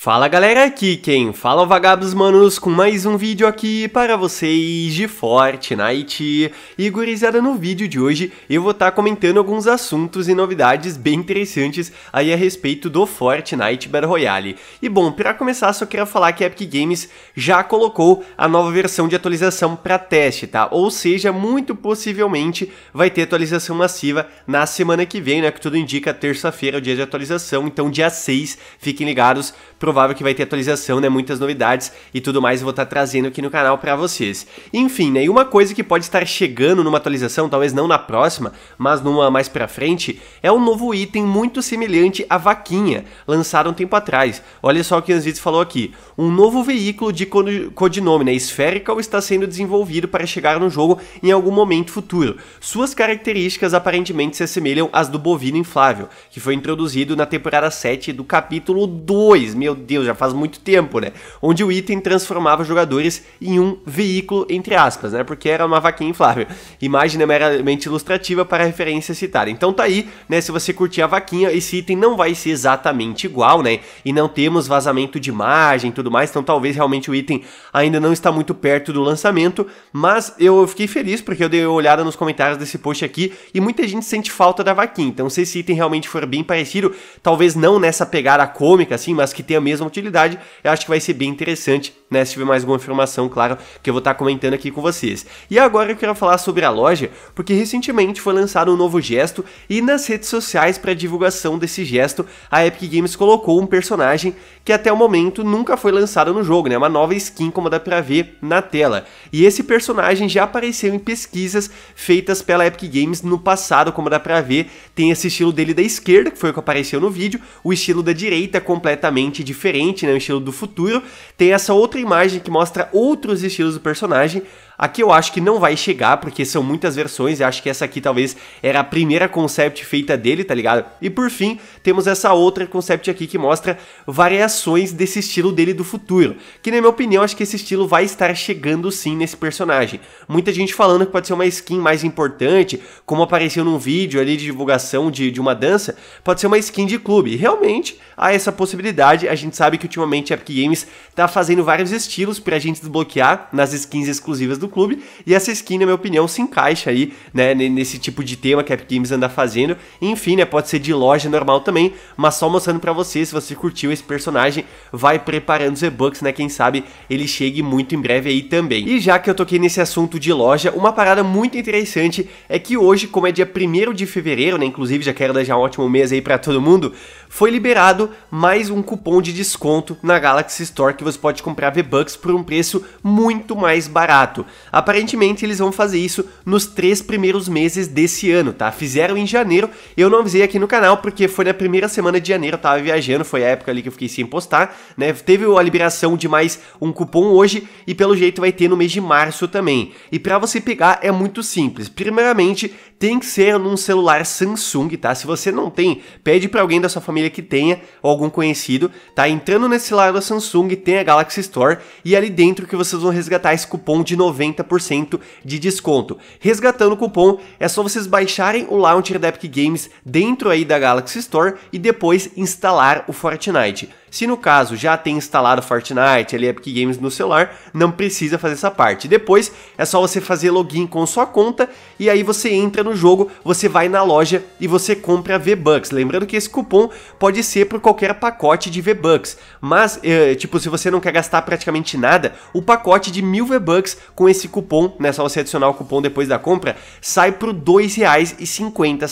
Fala galera, aqui quem fala é o Vagabos Manos com mais um vídeo aqui para vocês de Fortnite. E gurizada, no vídeo de hoje eu vou estar tá comentando alguns assuntos e novidades bem interessantes aí a respeito do Fortnite Battle Royale. E bom, para começar só quero falar que a Epic Games já colocou a nova versão de atualização para teste, tá? Ou seja, muito possivelmente vai ter atualização massiva na semana que vem, né? Que tudo indica terça-feira é o dia de atualização, então dia 6, fiquem ligados pro provável que vai ter atualização, né? Muitas novidades e tudo mais eu vou estar tá trazendo aqui no canal para vocês. Enfim, né? E uma coisa que pode estar chegando numa atualização, talvez não na próxima, mas numa mais pra frente, é um novo item muito semelhante à vaquinha, lançado um tempo atrás. Olha só o que Anzides falou aqui. Um novo veículo de codinome, né? está sendo desenvolvido para chegar no jogo em algum momento futuro. Suas características aparentemente se assemelham às do bovino inflável, que foi introduzido na temporada 7 do capítulo 2. Meu Deus, já faz muito tempo, né? Onde o item transformava jogadores em um veículo, entre aspas, né? Porque era uma vaquinha inflável. Imagem é meramente ilustrativa para a referência citada. Então tá aí, né? Se você curtir a vaquinha, esse item não vai ser exatamente igual, né? E não temos vazamento de imagem e tudo mais, então talvez realmente o item ainda não está muito perto do lançamento, mas eu fiquei feliz porque eu dei uma olhada nos comentários desse post aqui e muita gente sente falta da vaquinha. Então se esse item realmente for bem parecido, talvez não nessa pegada cômica assim, mas que tenha mesma utilidade, eu acho que vai ser bem interessante né, se tiver mais alguma informação, claro, que eu vou estar tá comentando aqui com vocês. E agora eu quero falar sobre a loja, porque recentemente foi lançado um novo gesto e nas redes sociais para divulgação desse gesto, a Epic Games colocou um personagem que até o momento nunca foi lançado no jogo, né, uma nova skin como dá para ver na tela. E esse personagem já apareceu em pesquisas feitas pela Epic Games no passado, como dá para ver, tem esse estilo dele da esquerda, que foi o que apareceu no vídeo, o estilo da direita completamente diferente, né, o estilo do futuro, tem essa outra outra imagem que mostra outros estilos do personagem, Aqui eu acho que não vai chegar, porque são muitas versões, e acho que essa aqui talvez era a primeira concept feita dele, tá ligado? E por fim, temos essa outra concept aqui que mostra variações desse estilo dele do futuro, que na minha opinião acho que esse estilo vai estar chegando sim nesse personagem. Muita gente falando que pode ser uma skin mais importante, como apareceu num vídeo ali de divulgação de, de uma dança, pode ser uma skin de clube. realmente há essa possibilidade, a gente sabe que ultimamente a Epic Games tá fazendo vários estilos pra gente desbloquear nas skins exclusivas do do clube. E essa skin, na minha opinião, se encaixa aí, né, nesse tipo de tema que a Epic Games anda fazendo. Enfim, né, pode ser de loja normal também, mas só mostrando para você, se você curtiu esse personagem, vai preparando os e Bucks, né, quem sabe ele chegue muito em breve aí também. E já que eu toquei nesse assunto de loja, uma parada muito interessante é que hoje, como é dia 1 de fevereiro, né, inclusive já quero deixar um ótimo mês aí para todo mundo, foi liberado mais um cupom de desconto na Galaxy Store que você pode comprar V-Bucks por um preço muito mais barato. Aparentemente eles vão fazer isso nos três primeiros meses desse ano, tá? Fizeram em janeiro, eu não avisei aqui no canal porque foi na primeira semana de janeiro, eu tava viajando, foi a época ali que eu fiquei sem postar, né? Teve a liberação de mais um cupom hoje e pelo jeito vai ter no mês de março também. E para você pegar é muito simples. Primeiramente, tem que ser num celular Samsung, tá? Se você não tem, pede para alguém da sua família que tenha ou algum conhecido, tá? Entrando nesse celular da Samsung, tem a Galaxy Store e ali dentro que vocês vão resgatar esse cupom de 90 70% de desconto. Resgatando o cupom, é só vocês baixarem o launcher da Epic Games dentro aí da Galaxy Store e depois instalar o Fortnite. Se no caso já tem instalado Fortnite, ali Epic Games no celular, não precisa fazer essa parte. Depois é só você fazer login com sua conta e aí você entra no jogo, você vai na loja e você compra V-Bucks. Lembrando que esse cupom pode ser para qualquer pacote de V-Bucks, mas é, tipo, se você não quer gastar praticamente nada, o pacote de mil V-Bucks com esse cupom, né, só você adicionar o cupom depois da compra, sai por R$ 2,50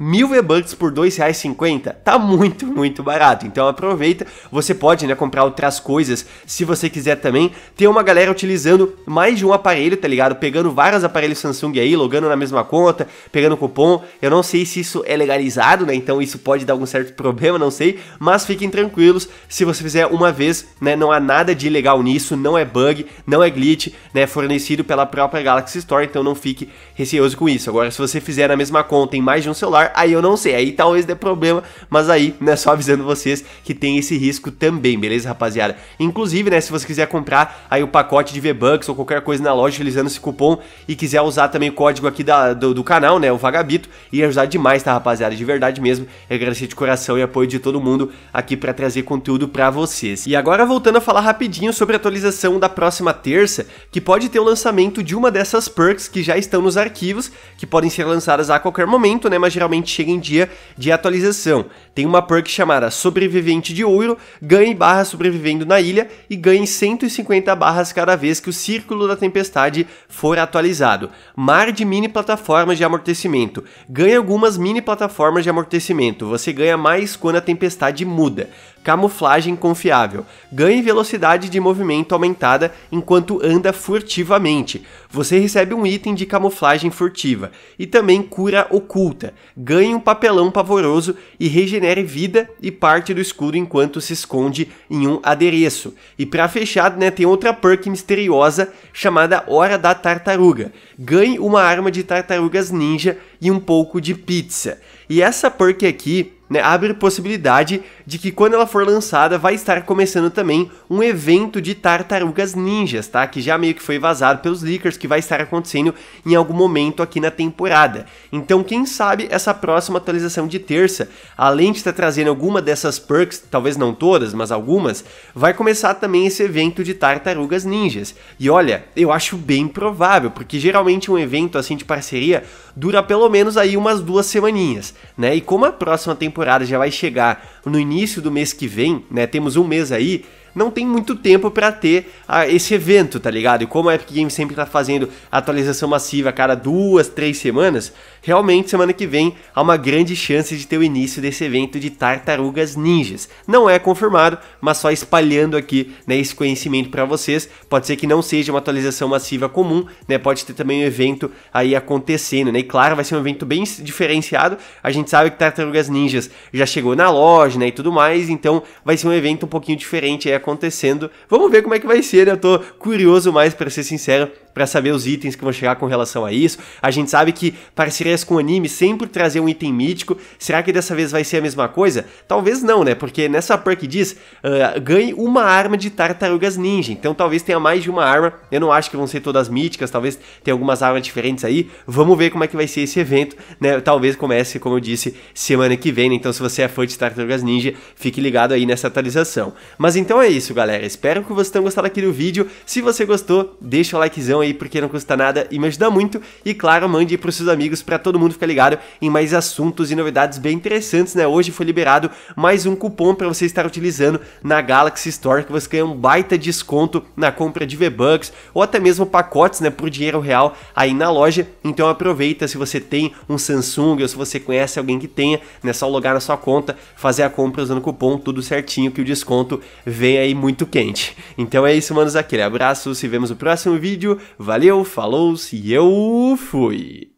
mil V-Bucks por R$2,50, tá muito, muito barato. Então aproveita, você pode né, comprar outras coisas se você quiser também. Tem uma galera utilizando mais de um aparelho, tá ligado? Pegando vários aparelhos Samsung aí, logando na mesma conta, pegando cupom. Eu não sei se isso é legalizado, né? Então isso pode dar algum certo problema, não sei. Mas fiquem tranquilos, se você fizer uma vez, né? Não há nada de ilegal nisso, não é bug, não é glitch, né? Fornecido pela própria Galaxy Store, então não fique receoso com isso. Agora, se você fizer na mesma conta em mais de um celular, aí eu não sei, aí talvez dê problema, mas aí, né, só avisando vocês que tem esse risco também, beleza, rapaziada? Inclusive, né, se você quiser comprar aí o pacote de V-Bucks ou qualquer coisa na loja utilizando esse cupom e quiser usar também o código aqui da, do, do canal, né, o Vagabito, ia ajudar demais, tá, rapaziada? De verdade mesmo, eu agradecer de coração e apoio de todo mundo aqui para trazer conteúdo para vocês. E agora voltando a falar rapidinho sobre a atualização da próxima terça, que pode ter o lançamento de uma dessas perks que já estão nos arquivos, que podem ser lançadas a qualquer momento, né, mas geralmente finalmente chega em dia de atualização. Tem uma perk chamada Sobrevivente de Ouro, ganhe barras sobrevivendo na ilha e ganhe 150 barras cada vez que o Círculo da Tempestade for atualizado. Mar de mini plataformas de amortecimento. Ganhe algumas mini plataformas de amortecimento. Você ganha mais quando a tempestade muda camuflagem confiável. Ganhe velocidade de movimento aumentada enquanto anda furtivamente. Você recebe um item de camuflagem furtiva e também cura oculta. Ganhe um papelão pavoroso e regenere vida e parte do escudo enquanto se esconde em um adereço. E para fechar, né, tem outra perk misteriosa chamada Hora da Tartaruga. Ganhe uma arma de tartarugas ninja e um pouco de pizza. E essa perk aqui né, abre possibilidade de que quando ela for lançada vai estar começando também um evento de tartarugas ninjas, tá? Que já meio que foi vazado pelos leakers que vai estar acontecendo em algum momento aqui na temporada. Então, quem sabe essa próxima atualização de terça, além de estar trazendo alguma dessas perks, talvez não todas, mas algumas, vai começar também esse evento de tartarugas ninjas. E olha, eu acho bem provável, porque geralmente um evento assim de parceria dura pelo menos aí umas duas semaninhas, né? E como a próxima temporada temporada já vai chegar no início do mês que vem, né? Temos um mês aí não tem muito tempo para ter a ah, esse evento, tá ligado? E como a Epic Games sempre tá fazendo atualização massiva a cada duas, três semanas, realmente semana que vem há uma grande chance de ter o início desse evento de Tartarugas Ninjas. Não é confirmado, mas só espalhando aqui né, esse conhecimento para vocês. Pode ser que não seja uma atualização massiva comum, né? Pode ter também um evento aí acontecendo, né? E claro, vai ser um evento bem diferenciado. A gente sabe que Tartarugas Ninjas já chegou na loja, né, e tudo mais, então vai ser um evento um pouquinho diferente, é acontecendo. Vamos ver como é que vai ser, né? Eu tô curioso mais, para ser sincero, para saber os itens que vão chegar com relação a isso. A gente sabe que parcerias com anime sempre trazer um item mítico. Será que dessa vez vai ser a mesma coisa? Talvez não, né? Porque nessa perk diz uh, ganhe uma arma de tartarugas ninja. Então talvez tenha mais de uma arma. Eu não acho que vão ser todas míticas, talvez tenha algumas armas diferentes aí. Vamos ver como é que vai ser esse evento, né? Talvez comece, como eu disse, semana que vem. Né? Então se você é fã de tartarugas ninja, fique ligado aí nessa atualização. Mas então é isso, galera. Espero que vocês tenham gostado aqui do vídeo. Se você gostou, deixa o likezão aí, porque não custa nada e me ajuda muito. E claro, mande aí pros seus amigos para todo mundo ficar ligado em mais assuntos e novidades bem interessantes, né? Hoje foi liberado mais um cupom para você estar utilizando na Galaxy Store, que você ganha um baita desconto na compra de V-Bucks ou até mesmo pacotes, né, por dinheiro real aí na loja. Então aproveita se você tem um Samsung ou se você conhece alguém que tenha, né, só logar na sua conta, fazer a compra usando o cupom, tudo certinho que o desconto vem aí muito quente. Então é isso, manos, aquele abraço, se vemos no próximo vídeo. Valeu, falou-se e eu fui!